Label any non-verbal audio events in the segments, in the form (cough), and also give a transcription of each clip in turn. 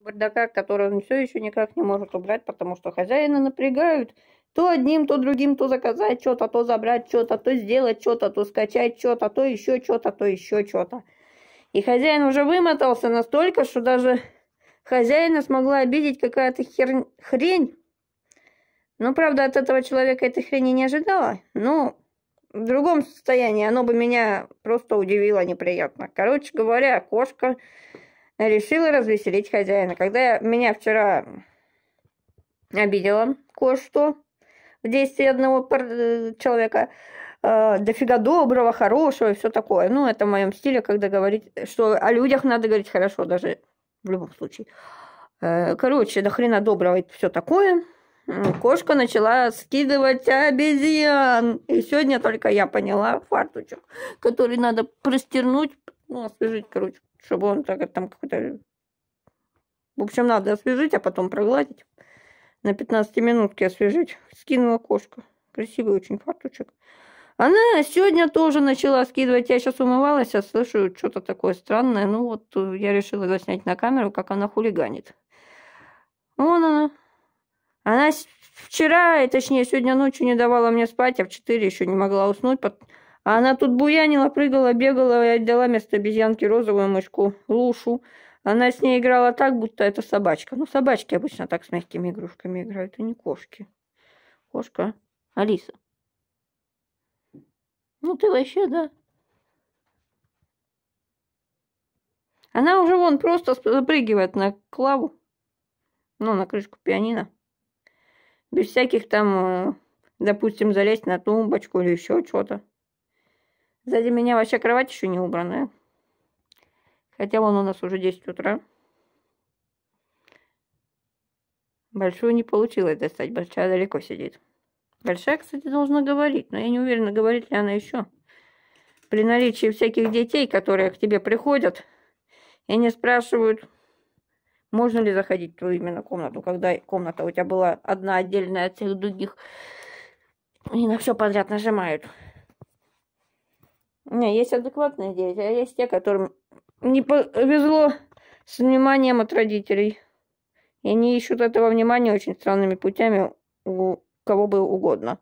Бардака, который он все еще никак не может убрать, потому что хозяина напрягают. То одним, то другим, то заказать что-то, то забрать что-то, то сделать что-то, то скачать что-то, то еще что-то, то еще что-то. И хозяин уже вымотался настолько, что даже хозяина смогла обидеть какая-то хер... хрень. Ну, правда, от этого человека этой хрени не ожидала. Но в другом состоянии оно бы меня просто удивило неприятно. Короче говоря, кошка решила развеселить хозяина. Когда я, меня вчера обидела кое-что в действии одного э, человека, э, дофига доброго, хорошего и все такое. Ну, это в моем стиле, когда говорить, что о людях надо говорить хорошо, даже в любом случае. Э, короче, до хрена доброго и все такое. Кошка начала скидывать обезьян. И сегодня только я поняла фартучек, который надо простернуть, ну, освежить, короче чтобы он так, там какой-то... В общем, надо освежить, а потом прогладить. На 15 минутке освежить. Скинула кошку. Красивый очень фартучек. Она сегодня тоже начала скидывать. Я сейчас умывалась, а слышу что-то такое странное. Ну вот, э, я решила заснять на камеру, как она хулиганит. Вон она. Она вчера, и точнее сегодня ночью не давала мне спать, а в 4 еще не могла уснуть. А она тут буянила, прыгала, бегала и отдала вместо обезьянки розовую мышку, Лушу. Она с ней играла так, будто это собачка. Ну, собачки обычно так с мягкими игрушками играют, а не кошки. Кошка. Алиса. Ну, ты вообще, да. Она уже вон просто запрыгивает на клаву. Ну, на крышку пианино. Без всяких там, э, допустим, залезть на тумбочку или еще что-то. Сзади меня вообще кровать еще не убранная. Хотя он у нас уже 10 утра. Большую не получилось достать, большая далеко сидит. Большая, кстати, должна говорить, но я не уверена, говорит ли она еще. При наличии всяких детей, которые к тебе приходят, и не спрашивают, можно ли заходить в твою именно комнату, когда комната у тебя была одна отдельная от всех других, и на все подряд нажимают. У есть адекватные дети, а есть те, которым не повезло с вниманием от родителей. И они ищут этого внимания очень странными путями у кого бы угодно.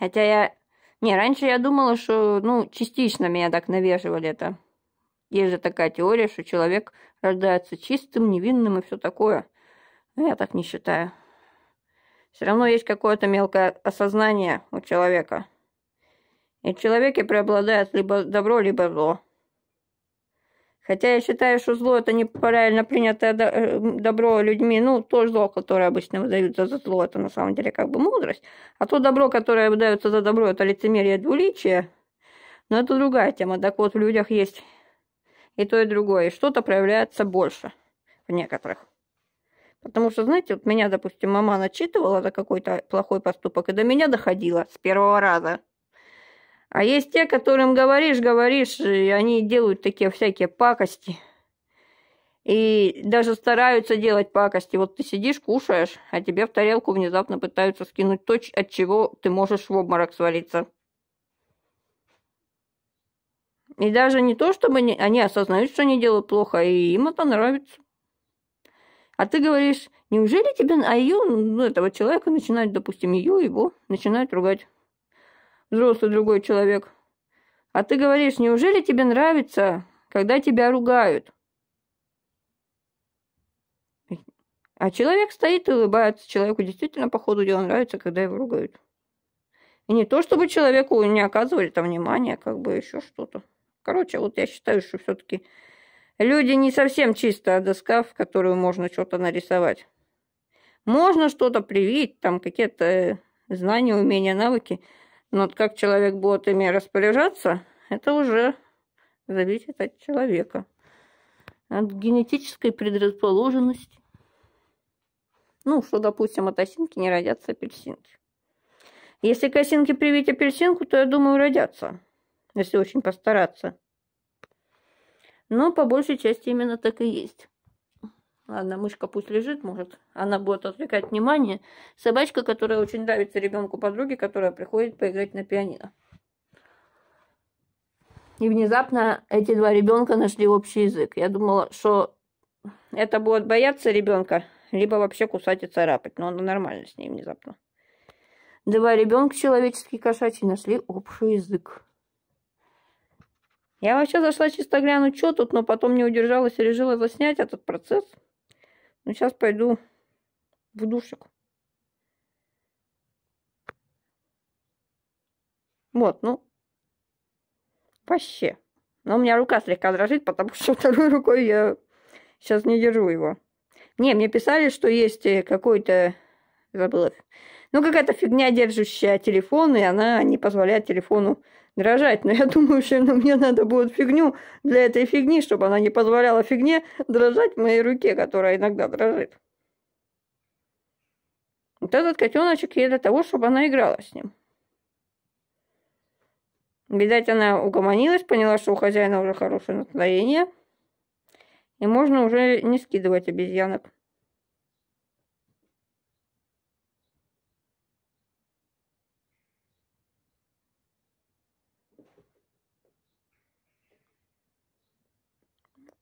Хотя я... Не, раньше я думала, что, ну, частично меня так навешивали это. Есть же такая теория, что человек рождается чистым, невинным и все такое. Но ну, я так не считаю. Все равно есть какое-то мелкое осознание у человека. И в человеке преобладает либо добро, либо зло. Хотя я считаю, что зло это неправильно принятое э, добро людьми. Ну, то зло, которое обычно выдаются за зло, это на самом деле как бы мудрость. А то добро, которое выдается за добро, это лицемерие двуличие. Но это другая тема. Так вот, в людях есть и то, и другое. И что-то проявляется больше в некоторых. Потому что, знаете, вот меня, допустим, мама начитывала за какой-то плохой поступок, и до меня доходило с первого раза. А есть те, которым говоришь, говоришь, и они делают такие всякие пакости. И даже стараются делать пакости. Вот ты сидишь, кушаешь, а тебе в тарелку внезапно пытаются скинуть то, от чего ты можешь в обморок свалиться. И даже не то, чтобы они, они осознают, что они делают плохо, и им это нравится. А ты говоришь, неужели тебе, а ее, ну, этого человека начинают, допустим, ее, его начинают ругать. Взрослый другой человек. А ты говоришь, неужели тебе нравится, когда тебя ругают? А человек стоит и улыбается. Человеку действительно, по ходу дела, нравится, когда его ругают. И не то, чтобы человеку не оказывали там внимания, как бы еще что-то. Короче, вот я считаю, что все-таки люди не совсем чистая доска, в которую можно что-то нарисовать. Можно что-то привить, там какие-то э, знания, умения, навыки. Но вот как человек будет ими распоряжаться, это уже зависит от человека, от генетической предрасположенности. Ну, что, допустим, от осинки не родятся апельсинки. Если к осинке привить апельсинку, то, я думаю, родятся если очень постараться. Но по большей части именно так и есть. Ладно, мышка пусть лежит, может, она будет отвлекать внимание. Собачка, которая очень нравится ребенку подруги, которая приходит поиграть на пианино. И внезапно эти два ребенка нашли общий язык. Я думала, что это будет бояться ребенка, либо вообще кусать и царапать. Но она нормально с ней внезапно. Два ребенка человеческий кошачий нашли общий язык. Я вообще зашла чисто глянуть, что тут, но потом не удержалась и решила заснять этот процесс. Ну, сейчас пойду в душик. Вот, ну, вообще. Но у меня рука слегка дрожит, потому что (laughs) второй рукой я сейчас не держу его. Не, мне писали, что есть э, какой-то... Забыла. Ну, какая-то фигня, держащая телефон, и она не позволяет телефону дрожать. Но я думаю, что (laughs) мне надо будет фигню для этой фигни, чтобы она не позволяла фигне дрожать в моей руке, которая иногда дрожит. Вот этот котеночек ей для того, чтобы она играла с ним. Видать, она угомонилась, поняла, что у хозяина уже хорошее настроение. И можно уже не скидывать обезьянок.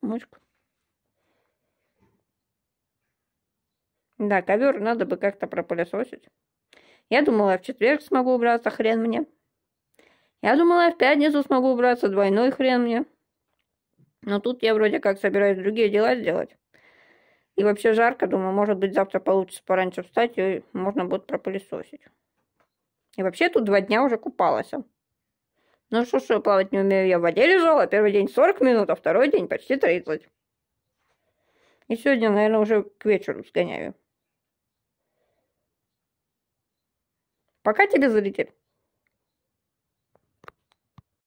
мышку. Да, ковер надо бы как-то пропылесосить. Я думала, я в четверг смогу убраться, хрен мне. Я думала, я в пятницу смогу убраться, двойной хрен мне. Но тут я вроде как собираюсь другие дела сделать. И вообще жарко, думаю, может быть, завтра получится пораньше встать, и можно будет пропылесосить. И вообще тут два дня уже купалась. Ну что что плавать не умею, я в воде лежала. Первый день 40 минут, а второй день почти 30. И сегодня, наверное, уже к вечеру сгоняю. Пока тебе зритель.